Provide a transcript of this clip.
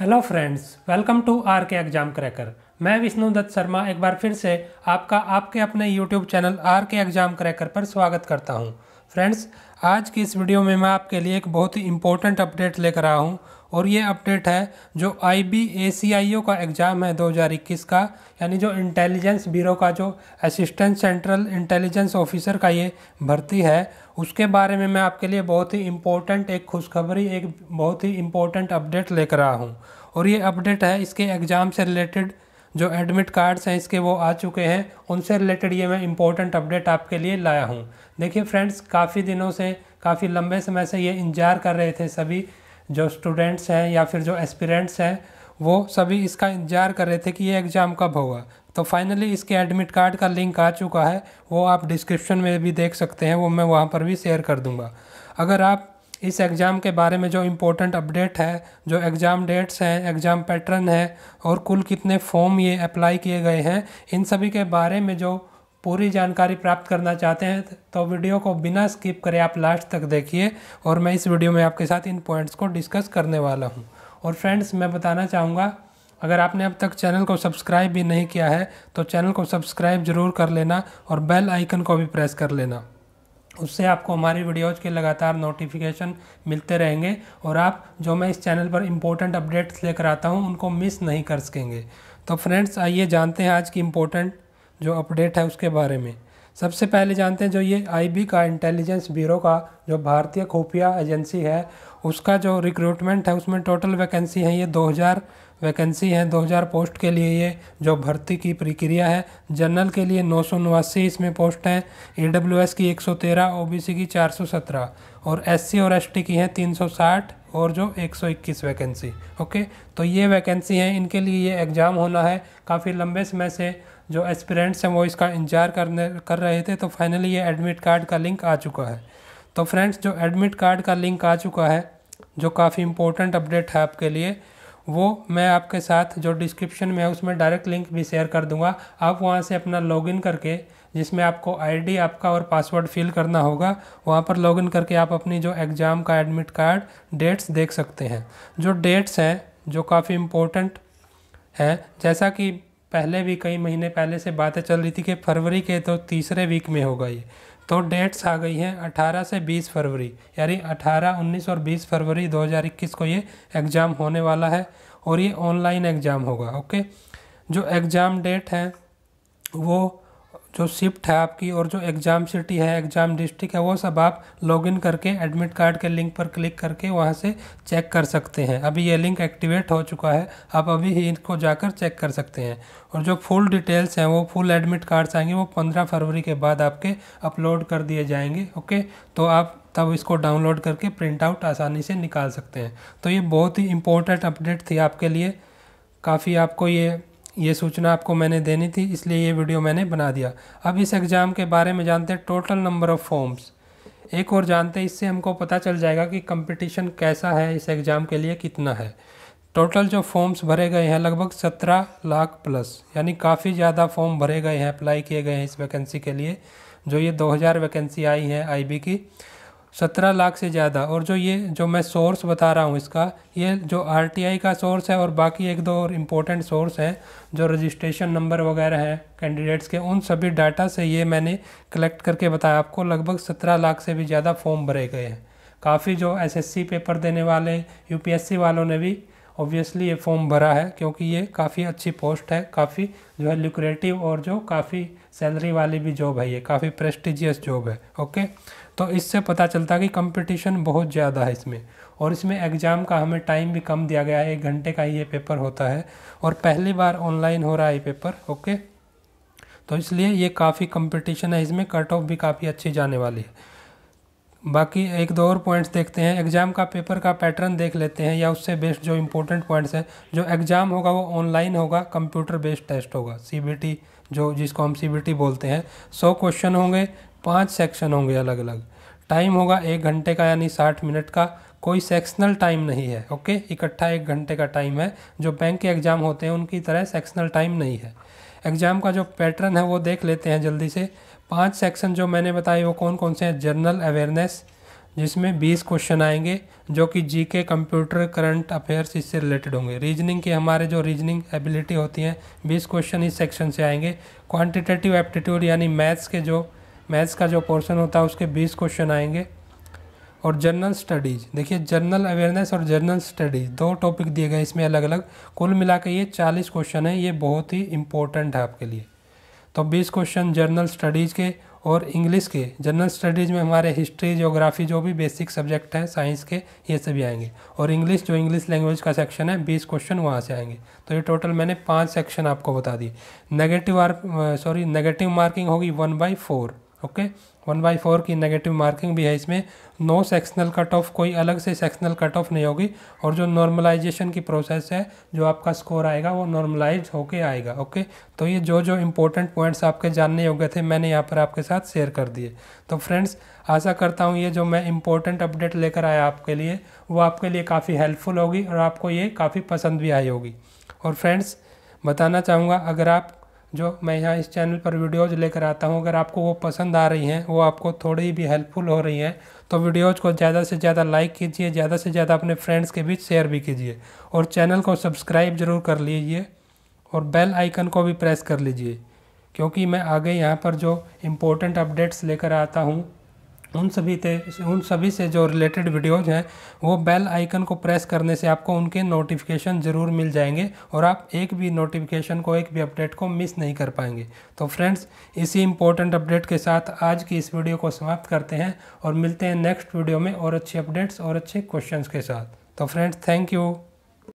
hello friends welcome to R K exam cracker मैं विष्णु दत्त शर्मा एक बार फिर से आपका आपके अपने YouTube channel R K exam cracker पर स्वागत करता हूं फ्रेंड्स आज की इस वीडियो में मैं आपके लिए एक बहुत ही इंपॉर्टेंट अपडेट लेकर आया हूं और ये अपडेट है जो आई बी ए सी आई ओ का एग्ज़ाम है 2021 का यानी जो इंटेलिजेंस ब्यूरो का जो असिस्टेंट सेंट्रल इंटेलिजेंस ऑफिसर का ये भर्ती है उसके बारे में मैं आपके लिए बहुत ही इम्पोर्टेंट एक खुशखबरी एक बहुत ही इम्पोर्टेंट अपडेट लेकर रहा हूँ और ये अपडेट है इसके एग्ज़ाम से रिलेटेड जो एडमिट कार्ड्स हैं इसके वो आ चुके हैं उनसे रिलेटेड ये मैं इम्पोर्टेंट अपडेट आपके लिए लाया हूँ देखिए फ्रेंड्स काफ़ी दिनों से काफ़ी लंबे समय से ये इंतजार कर रहे थे सभी जो स्टूडेंट्स हैं या फिर जो एस्पिरेंट्स हैं वो सभी इसका इंतजार कर रहे थे कि ये एग्ज़ाम कब होगा तो फाइनली इसके एडमिट कार्ड का लिंक आ चुका है वो आप डिस्क्रिप्शन में भी देख सकते हैं वो मैं वहाँ पर भी शेयर कर दूँगा अगर आप इस एग्ज़ाम के बारे में जो इम्पोर्टेंट अपडेट है जो एग्ज़ाम डेट्स हैं एग्ज़ाम पैटर्न है और कुल कितने फॉर्म ये अप्लाई किए गए हैं इन सभी के बारे में जो पूरी जानकारी प्राप्त करना चाहते हैं तो वीडियो को बिना स्किप करें आप लास्ट तक देखिए और मैं इस वीडियो में आपके साथ इन पॉइंट्स को डिस्कस करने वाला हूँ और फ्रेंड्स मैं बताना चाहूँगा अगर आपने अब तक चैनल को सब्सक्राइब भी नहीं किया है तो चैनल को सब्सक्राइब ज़रूर कर लेना और बेल आइकन को भी प्रेस कर लेना उससे आपको हमारी वीडियोज के लगातार नोटिफिकेशन मिलते रहेंगे और आप जो मैं इस चैनल पर इम्पोर्टेंट अपडेट्स लेकर आता हूँ उनको मिस नहीं कर सकेंगे तो फ्रेंड्स आइए जानते हैं आज की इम्पोर्टेंट जो अपडेट है उसके बारे में सबसे पहले जानते हैं जो ये आईबी का इंटेलिजेंस ब्यूरो का जो भारतीय खुफिया एजेंसी है उसका जो रिक्रूटमेंट है उसमें टोटल वैकेंसी है ये 2000 वैकेंसी हैं 2000 पोस्ट के लिए ये जो भर्ती की प्रक्रिया है जनरल के लिए नौ इसमें पोस्ट हैं ई की 113 ओबीसी की 417 और एससी और एसटी की हैं 360 और जो 121 वैकेंसी ओके तो ये वैकेंसी हैं इनके लिए ये एग्ज़ाम होना है काफ़ी लंबे समय से जो एस्पिरेंट्स हैं वो इसका इंतजार करने कर रहे थे तो फाइनली ये एडमिट कार्ड का लिंक आ चुका है तो फ्रेंड्स जो एडमिट कार्ड का लिंक आ चुका है जो काफ़ी इंपॉर्टेंट अपडेट है आपके लिए वो मैं आपके साथ जो डिस्क्रिप्शन में है उसमें डायरेक्ट लिंक भी शेयर कर दूंगा आप वहाँ से अपना लॉगिन करके जिसमें आपको आईडी आपका और पासवर्ड फिल करना होगा वहाँ पर लॉगिन करके आप अपनी जो एग्ज़ाम का एडमिट कार्ड डेट्स देख सकते हैं जो डेट्स हैं जो काफ़ी इम्पोर्टेंट हैं जैसा कि पहले भी कई महीने पहले से बातें चल रही थी कि फरवरी के तो तीसरे वीक में होगा ये तो डेट्स आ गई हैं 18 से 20 फरवरी यानी 18, 19 और 20 फरवरी 2021 को ये एग्ज़ाम होने वाला है और ये ऑनलाइन एग्ज़ाम होगा ओके जो एग्ज़ाम डेट है वो जो शिफ्ट है आपकी और जो एग्ज़ाम सिटी है एग्ज़ाम डिस्ट्रिक्ट है वो सब आप लॉगिन करके एडमिट कार्ड के लिंक पर क्लिक करके वहाँ से चेक कर सकते हैं अभी ये लिंक एक्टिवेट हो चुका है आप अभी ही इनको जाकर चेक कर सकते हैं और जो फुल डिटेल्स हैं वो फुल एडमिट कार्ड्स आएंगे वो पंद्रह फरवरी के बाद आपके अपलोड कर दिए जाएंगे ओके तो आप तब इसको डाउनलोड करके प्रिंट आउट आसानी से निकाल सकते हैं तो ये बहुत ही इम्पोर्टेंट अपडेट थी आपके लिए काफ़ी आपको ये ये सूचना आपको मैंने देनी थी इसलिए ये वीडियो मैंने बना दिया अब इस एग्ज़ाम के बारे में जानते हैं टोटल नंबर ऑफ़ फॉर्म्स एक और जानते हैं इससे हमको पता चल जाएगा कि कंपटीशन कैसा है इस एग्ज़ाम के लिए कितना है टोटल जो फॉर्म्स भरे गए हैं लगभग सत्रह लाख प्लस यानी काफ़ी ज़्यादा फॉर्म भरे गए हैं अप्लाई किए गए हैं इस वैकेंसी के लिए जो ये दो वैकेंसी आई है आई की सत्रह लाख से ज़्यादा और जो ये जो मैं सोर्स बता रहा हूँ इसका ये जो आर का सोर्स है और बाकी एक दो और इम्पोर्टेंट सोर्स हैं जो रजिस्ट्रेशन नंबर वगैरह हैं कैंडिडेट्स के उन सभी डाटा से ये मैंने कलेक्ट करके बताया आपको लगभग सत्रह लाख से भी ज़्यादा फॉर्म भरे गए हैं काफ़ी जो एस पेपर देने वाले यू वालों ने भी ऑब्वियसली ये फॉर्म भरा है क्योंकि ये काफ़ी अच्छी पोस्ट है काफ़ी जो है लुक्रेटिव और जो काफ़ी सैलरी वाली भी जॉब है ये काफ़ी प्रेस्टिजियस जॉब है ओके तो इससे पता चलता है कि कंपटीशन बहुत ज़्यादा है इसमें और इसमें एग्ज़ाम का हमें टाइम भी कम दिया गया है एक घंटे का ही ये पेपर होता है और पहली बार ऑनलाइन हो रहा है ये पेपर ओके तो इसलिए ये काफ़ी कंपटीशन है इसमें कट ऑफ भी काफ़ी अच्छी जाने वाली है बाकी एक दो और पॉइंट्स देखते हैं एग्ज़ाम का पेपर का पैटर्न देख लेते हैं या उससे बेस्ट जो इम्पोर्टेंट पॉइंट्स हैं जो एग्ज़ाम होगा वो ऑनलाइन होगा कंप्यूटर बेस्ड टेस्ट होगा सीबीटी जो जिसको हम सीबीटी बोलते हैं सौ क्वेश्चन होंगे पाँच सेक्शन होंगे अलग अलग टाइम होगा एक घंटे का यानी साठ मिनट का कोई सेक्शनल टाइम नहीं है ओके इकट्ठा एक घंटे का टाइम है जो बैंक के एग्ज़ाम होते हैं उनकी तरह सेक्शनल टाइम नहीं है एग्ज़ाम का जो पैटर्न है वो देख लेते हैं जल्दी से पांच सेक्शन जो मैंने बताए वो कौन कौन से हैं जनरल अवेयरनेस जिसमें बीस क्वेश्चन आएंगे जो कि जीके कंप्यूटर करंट अफेयर्स इससे रिलेटेड होंगे रीजनिंग के हमारे जो रीजनिंग एबिलिटी होती हैं बीस क्वेश्चन इस सेक्शन से आएंगे क्वांटिटेटिव एप्टीट्यूड यानी मैथ्स के जो मैथ्स का जो पोर्शन होता है उसके बीस क्वेश्चन आएंगे और जर्नल स्टडीज़ देखिए जनरल अवेयरनेस और जर्नल स्टडीज़ दो टॉपिक दिए गए इसमें अलग अलग कुल मिला के ये चालीस क्वेश्चन है ये बहुत ही इंपॉर्टेंट है आपके लिए तो बीस क्वेश्चन जर्नल स्टडीज़ के और इंग्लिश के जनरल स्टडीज़ में हमारे हिस्ट्री ज्योग्राफी जो भी बेसिक सब्जेक्ट हैं साइंस के ये सभी आएंगे और इंग्लिश जो इंग्लिश लैंग्वेज का सेक्शन है बीस क्वेश्चन वहाँ से आएंगे तो ये टोटल मैंने पाँच सेक्शन आपको बता दिए negative or sorry negative marking होगी one by four okay one by four की नेगेटिव मार्किंग भी है इसमें नो सेक्शनल कट ऑफ कोई अलग से सेक्शनल कट ऑफ नहीं होगी और जो नॉर्मलाइजेशन की प्रोसेस है जो आपका स्कोर आएगा वो नॉर्मलाइज होके आएगा ओके तो ये जो जो इंपॉर्टेंट पॉइंट्स आपके जानने योग्य थे मैंने यहाँ पर आपके साथ शेयर कर दिए तो फ्रेंड्स आशा करता हूँ ये जो मैं इंपॉर्टेंट अपडेट लेकर आया आपके लिए वो आपके लिए काफ़ी हेल्पफुल होगी और आपको ये काफ़ी पसंद भी आई होगी और फ्रेंड्स बताना चाहूँगा अगर आप जो मैं यहाँ इस चैनल पर वीडियोज़ लेकर आता हूँ अगर आपको वो पसंद आ रही हैं वो आपको थोड़ी भी हेल्पफुल हो रही हैं तो वीडियोज़ को ज़्यादा से ज़्यादा लाइक कीजिए ज़्यादा से ज़्यादा अपने फ्रेंड्स के बीच शेयर भी कीजिए और चैनल को सब्सक्राइब ज़रूर कर लीजिए और बेल आइकन को भी प्रेस कर लीजिए क्योंकि मैं आगे यहाँ पर जो इम्पोर्टेंट अपडेट्स लेकर आता हूँ उन सभी थे उन सभी से जो रिलेटेड वीडियोज हैं वो बेल आइकन को प्रेस करने से आपको उनके नोटिफिकेशन ज़रूर मिल जाएंगे और आप एक भी नोटिफिकेशन को एक भी अपडेट को मिस नहीं कर पाएंगे तो फ्रेंड्स इसी इंपॉर्टेंट अपडेट के साथ आज की इस वीडियो को समाप्त करते हैं और मिलते हैं नेक्स्ट वीडियो में और अच्छे अपडेट्स और अच्छे क्वेश्चन के साथ तो फ्रेंड्स थैंक यू